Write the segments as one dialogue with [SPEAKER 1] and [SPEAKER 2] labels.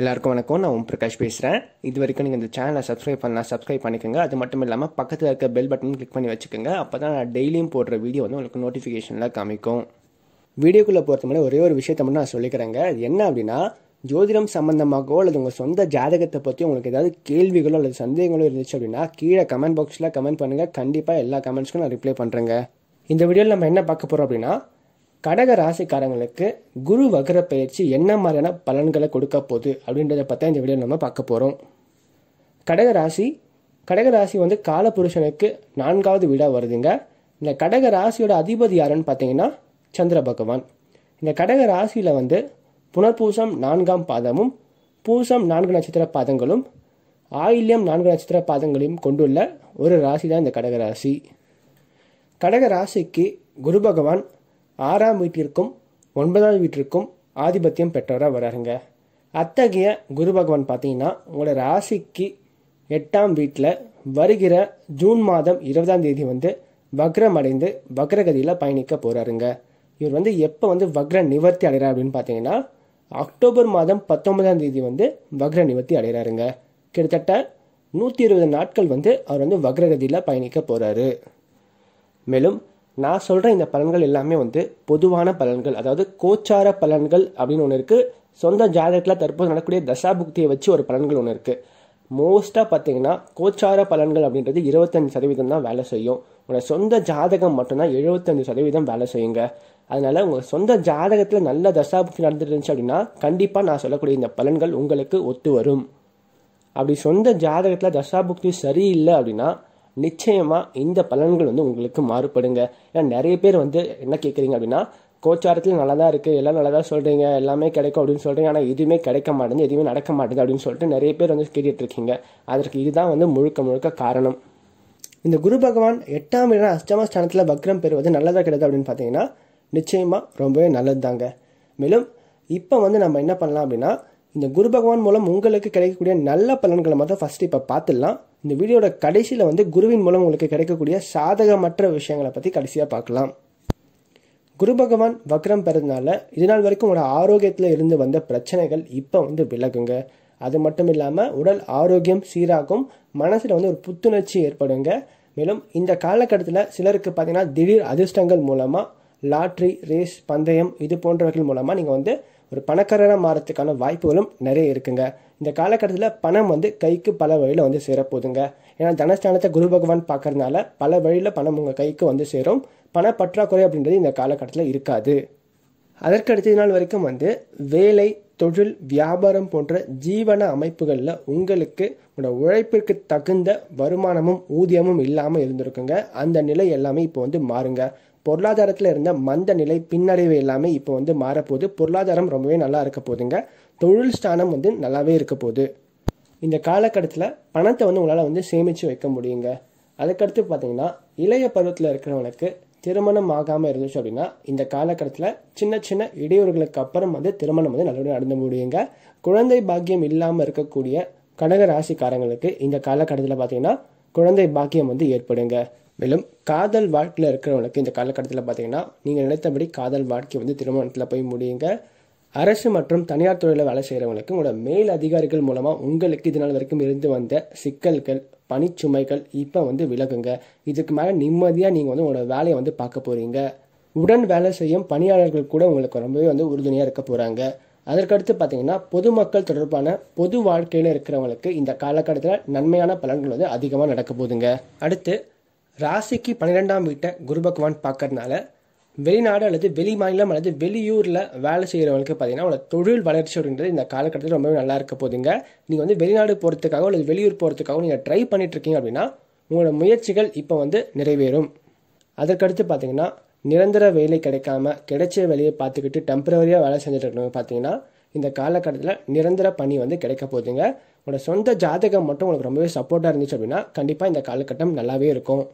[SPEAKER 1] எல்லாருக்கும் வணக்கம் நான் ஓம் பிரகாஷ் பேசுகிறேன் இது வரைக்கும் நீங்கள் இந்த சேனலை சப்ஸ்கிரைப் பண்ணலாம் சப்ஸ்கிரைப் பண்ணிக்கோங்க அது மட்டும் இல்லாமல் பக்கத்தில் இருக்க பெல் பட்டன் கிளிக் பண்ணி வச்சுக்கோங்க அப்போ தான் நான் டெய்லியும் போடுற வீடியோ வந்து உங்களுக்கு நோட்டிஃபிகேஷனில் காமிக்கும் வீடியோக்குள்ளே போகிறது மாதிரி ஒரே ஒரு விஷயத்த மட்டும் நான் சொல்லிக்கிறேங்க என்ன அப்படின்னா ஜோதிடம் சம்பந்தமாகவோ அல்லது உங்கள் சொந்த ஜாதகத்தை பற்றி உங்களுக்கு ஏதாவது கேள்விகளோ அல்லது சந்தேகங்களோ இருந்துச்சு அப்படின்னா கீழே கமெண்ட் பாக்ஸில் கமெண்ட் பண்ணுங்கள் கண்டிப்பாக எல்லா கமெண்ட்ஸ்க்கும் நான் ரிப்ளை பண்ணுறேங்க இந்த வீடியோவில் நம்ம என்ன பார்க்க போகிறோம் அப்படின்னா கடக ராசிக்காரங்களுக்கு குரு வகர பயிற்சி என்ன மாதிரியான பலன்களை கொடுக்க போகுது அப்படின்றத பற்றி இந்த வீடியோ நம்ம பார்க்க போகிறோம் கடக ராசி கடக ராசி வந்து காலபுருஷனுக்கு நான்காவது வீடாக வருதுங்க இந்த கடக ராசியோட அதிபதி யாருன்னு பார்த்தீங்கன்னா சந்திர பகவான் இந்த கடக ராசியில் வந்து புனர்பூசம் நான்காம் பாதமும் பூசம் நான்கு நட்சத்திர பாதங்களும் ஆயில்யம் நான்கு நட்சத்திர பாதங்களையும் கொண்டுள்ள ஒரு ராசி தான் இந்த கடக ராசி கடக ராசிக்கு குரு பகவான் ஆறாம் வீட்டிற்கும் ஒன்பதாவது வீட்டிற்கும் ஆதிபத்தியம் பெற்றவராக வராருங்க அத்தகைய குரு பகவான் பார்த்தீங்கன்னா உங்களோட ராசிக்கு எட்டாம் வீட்டில் வருகிற ஜூன் மாதம் இருபதாம் தேதி வந்து வக்ரம் அடைந்து வக்ரகதியில் பயணிக்க போகிறாருங்க இவர் வந்து எப்போ வந்து வக்ர நிவர்த்தி அடைகிறார் அப்படின்னு பார்த்தீங்கன்னா அக்டோபர் மாதம் பத்தொன்பதாம் தேதி வந்து வக்ர நிவர்த்தி அடைகிறாருங்க கிட்டத்தட்ட நூற்றி இருபது நாட்கள் வந்து அவர் வந்து வக்ரகதியில் பயணிக்க போகிறாரு மேலும் நான் சொல்கிற இந்த பலன்கள் எல்லாமே வந்து பொதுவான பலன்கள் அதாவது கோச்சார பலன்கள் அப்படின்னு ஒன்று இருக்குது சொந்த ஜாதகத்தில் தற்போது நடக்கூடிய புக்தியை வச்சு ஒரு பலன்கள் ஒன்று இருக்குது மோஸ்ட்டாக பார்த்தீங்கன்னா கோச்சார பலன்கள் அப்படின்றது இருபத்தஞ்சு சதவீதம் தான் வேலை செய்யும் உங்களோட சொந்த ஜாதகம் மட்டும்தான் எழுபத்தஞ்சு சதவீதம் வேலை செய்யுங்க அதனால் உங்கள் சொந்த ஜாதகத்தில் நல்ல தசா நடந்துட்டு இருந்துச்சு அப்படின்னா கண்டிப்பாக நான் சொல்லக்கூடிய இந்த பலன்கள் உங்களுக்கு ஒத்து வரும் அப்படி சொந்த ஜாதகத்தில் தசா புக்தி சரியில்லை அப்படின்னா நிச்சயமாக இந்த பலன்கள் வந்து உங்களுக்கு மாறுபடுங்க ஏன்னா நிறைய பேர் வந்து என்ன கேட்குறீங்க அப்படின்னா கோச்சாரத்தில் நல்லா தான் இருக்குது எல்லாம் நல்லா தான் சொல்கிறீங்க எல்லாமே கிடைக்கும் அப்படின்னு சொல்கிறீங்க ஆனால் எதுவுமே கிடைக்க மாட்டேங்குது எதுவுமே நடக்க மாட்டேங்குது அப்படின்னு சொல்லிட்டு நிறைய பேர் வந்து கேட்டுட்ருக்கீங்க அதற்கு இதுதான் வந்து முழுக்க முழுக்க காரணம் இந்த குரு பகவான் எட்டாம் இடம் அஷ்டம ஸ்தானத்தில் வக்ரம் பெறுவது நல்லதாக கிடையாது அப்படின்னு பார்த்தீங்கன்னா நிச்சயமாக ரொம்பவே நல்லது தாங்க மேலும் இப்போ வந்து நம்ம என்ன பண்ணலாம் அப்படின்னா இந்த குரு பகவான் மூலம் உங்களுக்கு கிடைக்கக்கூடிய நல்ல பலன்களை மட்டும் ஃபஸ்ட்டு இப்போ பார்த்துடலாம் இந்த வீடியோட கடைசியில் வந்து குருவின் மூலம் உங்களுக்கு கிடைக்கக்கூடிய சாதகமற்ற விஷயங்களை பற்றி கடைசியாக பார்க்கலாம் குரு பகவான் வக்ரம் பெறதுனால இது நாள் வரைக்கும் உங்களோட ஆரோக்கியத்தில் இருந்து வந்த பிரச்சனைகள் இப்போ வந்து விலகுங்க அது மட்டும் இல்லாமல் உடல் ஆரோக்கியம் சீராகும் மனசில் வந்து ஒரு புத்துணர்ச்சி ஏற்படுங்க மேலும் இந்த காலகட்டத்தில் சிலருக்கு பார்த்தீங்கன்னா திடீர் அதிர்ஷ்டங்கள் மூலமாக லாட்ரி ரேஸ் பந்தயம் இது போன்றவர்கள் மூலமாக நீங்கள் வந்து ஒரு பணக்காரராக மாறத்துக்கான வாய்ப்புகளும் நிறைய இருக்குங்க இந்த காலகட்டத்தில் பணம் வந்து கைக்கு பல வழியில் வந்து சேரப்போகுதுங்க ஏன்னா தனஸ்தானத்தை குரு பகவான் பார்க்கறதுனால பல வழியில் பணம் உங்கள் கைக்கு வந்து சேரும் பண பற்றாக்குறை அப்படின்றது இந்த காலகட்டத்தில் இருக்காது அதற்கு அடுத்த நாள் வரைக்கும் வந்து வேலை தொழில் வியாபாரம் போன்ற ஜீவன அமைப்புகளில் உங்களுக்கு உங்களோட உழைப்பிற்கு தகுந்த வருமானமும் ஊதியமும் இல்லாமல் இருந்திருக்குங்க அந்த நிலை எல்லாமே இப்போ வந்து மாறுங்க பொருளாதாரத்தில் இருந்த மந்த நிலை பின்னடைவு எல்லாமே இப்போ வந்து மாறப்போகுது பொருளாதாரம் ரொம்பவே நல்லா இருக்க போதுங்க தொழில் ஸ்தானம் வந்து நல்லாவே இருக்க போகுது இந்த காலகட்டத்தில் பணத்தை வந்து உங்களால் வந்து சேமித்து வைக்க முடியுங்க அதுக்கடுத்து பார்த்தீங்கன்னா இளைய பருவத்தில் இருக்கிறவனுக்கு திருமணம் ஆகாமல் இருந்துச்சு அப்படின்னா இந்த காலகட்டத்தில் சின்ன சின்ன இடையூறுகளுக்கு அப்புறம் வந்து திருமணம் வந்து நல்லபடியாக நடந்து முடியுங்க குழந்தை பாக்கியம் இல்லாமல் இருக்கக்கூடிய கடக ராசிக்காரங்களுக்கு இந்த காலகட்டத்தில் பார்த்தீங்கன்னா குழந்தை பாக்கியம் வந்து ஏற்படுங்க மேலும் காதல் வாழ்க்கையில் இருக்கிறவங்களுக்கு இந்த காலகட்டத்தில் பார்த்தீங்கன்னா நீங்கள் நினைத்தபடி காதல் வாழ்க்கை வந்து திருமணத்தில் போய் முடியுங்க அரசு மற்றும் தனியார் துறையில் வேலை செய்கிறவங்களுக்கு உங்களோட மேல் அதிகாரிகள் மூலமாக உங்களுக்கு இது நாள் வரைக்கும் இருந்து வந்த சிக்கல்கள் பனிச்சுமைகள் இப்போ வந்து விலகுங்க இதுக்கு மேலே நிம்மதியாக நீங்கள் வந்து உங்களோட வேலையை வந்து பார்க்க போகிறீங்க உடன் வேலை செய்யும் பணியாளர்கள் கூட உங்களுக்கு ரொம்பவே வந்து உறுதுணையாக இருக்க போகிறாங்க அதற்கடுத்து பார்த்தீங்கன்னா பொதுமக்கள் தொடர்பான பொது வாழ்க்கையில் இருக்கிறவங்களுக்கு இந்த காலகட்டத்தில் நன்மையான பலன்கள் வந்து அதிகமாக நடக்க போகுதுங்க அடுத்து ராசிக்கு பன்னிரெண்டாம் வீட்டை குரு பகவான் பார்க்கறதுனால வெளிநாடு அல்லது வெளி மாநிலம் அல்லது வெளியூரில் வேலை செய்கிறவங்களுக்கு பார்த்தீங்கன்னா அவங்களோட தொழில் வளர்ச்சி அப்படின்றது இந்த காலகட்டத்தில் ரொம்பவே நல்லா இருக்க போதுங்க நீங்கள் வந்து வெளிநாடு போகிறதுக்காக அல்லது வெளியூர் போகிறதுக்காக நீங்கள் ட்ரை இருக்கீங்க அப்படின்னா உங்களோட முயற்சிகள் இப்போ வந்து நிறைவேறும் அதற்கடுத்து பார்த்தீங்கன்னா நிரந்தர வேலை கிடைக்காம கிடைச்ச வேலையை பார்த்துக்கிட்டு டெம்பரவரியாக வேலை செஞ்சுட்டு இருக்கணும் பார்த்தீங்கன்னா இந்த காலகட்டத்தில் நிரந்தர பணி வந்து கிடைக்க போதுங்க உங்களோட சொந்த ஜாதகம் மட்டும் உங்களுக்கு ரொம்பவே சப்போர்ட்டாக இருந்துச்சு அப்படின்னா கண்டிப்பாக இந்த காலகட்டம் நல்லாவே இருக்கும்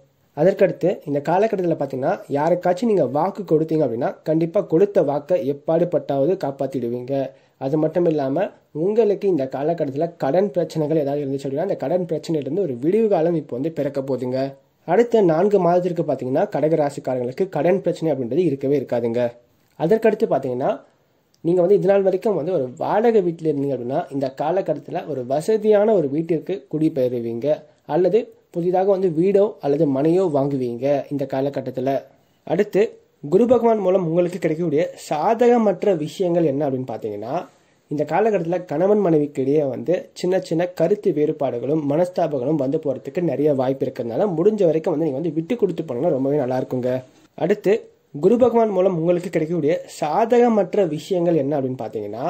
[SPEAKER 1] அதற்கடுத்து இந்த காலகட்டத்தில் பார்த்தீங்கன்னா யாருக்காச்சும் நீங்கள் வாக்கு கொடுத்தீங்க அப்படின்னா கண்டிப்பாக கொடுத்த வாக்கை எப்பாடு பட்டாவது காப்பாற்றிடுவீங்க அது மட்டும் இல்லாமல் உங்களுக்கு இந்த காலகட்டத்தில் கடன் பிரச்சனைகள் ஏதாவது இருந்துச்சு அப்படின்னா அந்த கடன் பிரச்சனையிலிருந்து ஒரு விடிவு காலம் இப்போ வந்து பிறக்க போதுங்க அடுத்த நான்கு மாதத்திற்கு பார்த்தீங்கன்னா கடக ராசிக்காரங்களுக்கு கடன் பிரச்சனை அப்படின்றது இருக்கவே இருக்காதுங்க அதற்கடுத்து பார்த்தீங்கன்னா நீங்கள் வந்து இது நாள் வரைக்கும் வந்து ஒரு வாடகை வீட்டில் இருந்தீங்க அப்படின்னா இந்த காலகட்டத்தில் ஒரு வசதியான ஒரு வீட்டிற்கு குடிபெயர்வீங்க அல்லது புதிதாக வந்து வீடோ அல்லது மனையோ வாங்குவீங்க இந்த காலகட்டத்தில் அடுத்து குரு பகவான் மூலம் உங்களுக்கு கிடைக்கக்கூடிய சாதகமற்ற விஷயங்கள் என்ன அப்படின்னு பார்த்தீங்கன்னா இந்த காலகட்டத்தில் கணவன் மனைவிக்கு இடையே வந்து சின்ன சின்ன கருத்து வேறுபாடுகளும் மனஸ்தாபங்களும் வந்து போகிறதுக்கு நிறைய வாய்ப்பு இருக்கிறதுனால முடிஞ்ச வரைக்கும் வந்து நீங்கள் வந்து விட்டு கொடுத்து போனீங்கன்னா ரொம்பவே நல்லா இருக்குங்க அடுத்து குரு பகவான் மூலம் உங்களுக்கு கிடைக்கக்கூடிய சாதகமற்ற விஷயங்கள் என்ன அப்படின்னு பார்த்தீங்கன்னா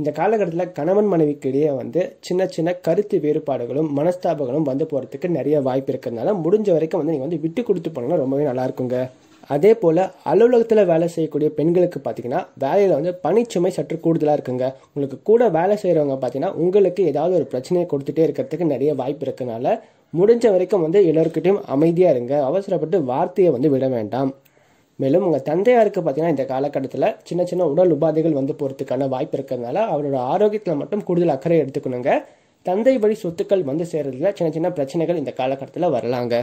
[SPEAKER 1] இந்த காலகட்டத்தில் கணவன் மனைவிக்கு இடையே வந்து சின்ன சின்ன கருத்து வேறுபாடுகளும் மனஸ்தாபங்களும் வந்து போகிறதுக்கு நிறைய வாய்ப்பு இருக்கிறதுனால முடிஞ்ச வரைக்கும் வந்து நீங்கள் வந்து விட்டு கொடுத்து போனீங்கன்னா ரொம்பவே நல்லா இருக்குங்க அதே போல் அலுவலகத்தில் வேலை செய்யக்கூடிய பெண்களுக்கு பார்த்தீங்கன்னா வேலையில் வந்து பனிச்சுமை சற்று கூடுதலாக இருக்குங்க உங்களுக்கு கூட வேலை செய்கிறவங்க பார்த்தீங்கன்னா உங்களுக்கு ஏதாவது ஒரு பிரச்சனையை கொடுத்துட்டே இருக்கிறதுக்கு நிறைய வாய்ப்பு இருக்கிறதுனால முடிஞ்ச வரைக்கும் வந்து எல்லோருக்கிட்டையும் அமைதியாக இருங்க அவசரப்பட்டு வார்த்தையை வந்து விட வேண்டாம் மேலும் உங்கள் தந்தையாருக்கு பார்த்தீங்கன்னா இந்த காலகட்டத்தில் சின்ன சின்ன உடல் உபாதைகள் வந்து போகிறதுக்கான வாய்ப்பு இருக்கிறதுனால அவரோட ஆரோக்கியத்தில் மட்டும் கூடுதல் அக்கறை எடுத்துக்கணுங்க தந்தை வழி சொத்துக்கள் வந்து சேர்றதுல சின்ன சின்ன பிரச்சனைகள் இந்த காலகட்டத்தில் வரலாங்க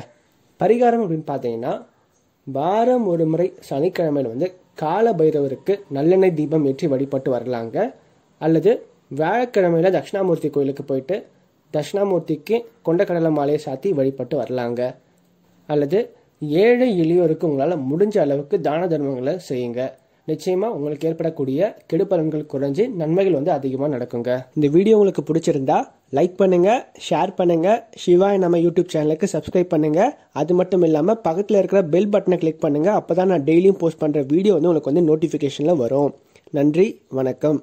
[SPEAKER 1] பரிகாரம் அப்படின்னு பார்த்தீங்கன்னா வாரம் ஒரு முறை சனிக்கிழமையில் வந்து கால பைரவருக்கு நல்லெண்ணெய் தீபம் ஏற்றி வழிபட்டு வரலாங்க அல்லது வியாழக்கிழமையில் தட்சிணாமூர்த்தி கோயிலுக்கு போயிட்டு தட்சிணாமூர்த்திக்கு கொண்டக்கடலை மாலையை சாத்தி வழிபட்டு வரலாங்க அல்லது ஏழை எளியோருக்கு உங்களால் முடிஞ்ச அளவுக்கு தான தர்மங்களை செய்யுங்க நிச்சயமாக உங்களுக்கு ஏற்படக்கூடிய கெடுபலன்கள் குறைஞ்சி நன்மைகள் வந்து அதிகமாக நடக்குங்க இந்த வீடியோ உங்களுக்கு பிடிச்சிருந்தா லைக் பண்ணுங்கள் ஷேர் பண்ணுங்கள் சிவாய் நம்ம யூடியூப் சேனலுக்கு சப்ஸ்கிரைப் பண்ணுங்கள் அது மட்டும் இல்லாமல் பக்கத்தில் இருக்கிற பெல் பட்டனை கிளிக் பண்ணுங்கள் அப்போ தான் நான் டெய்லியும் போஸ்ட் பண்ணுற வீடியோ வந்து உங்களுக்கு வந்து நோட்டிஃபிகேஷனில் வரும் நன்றி வணக்கம்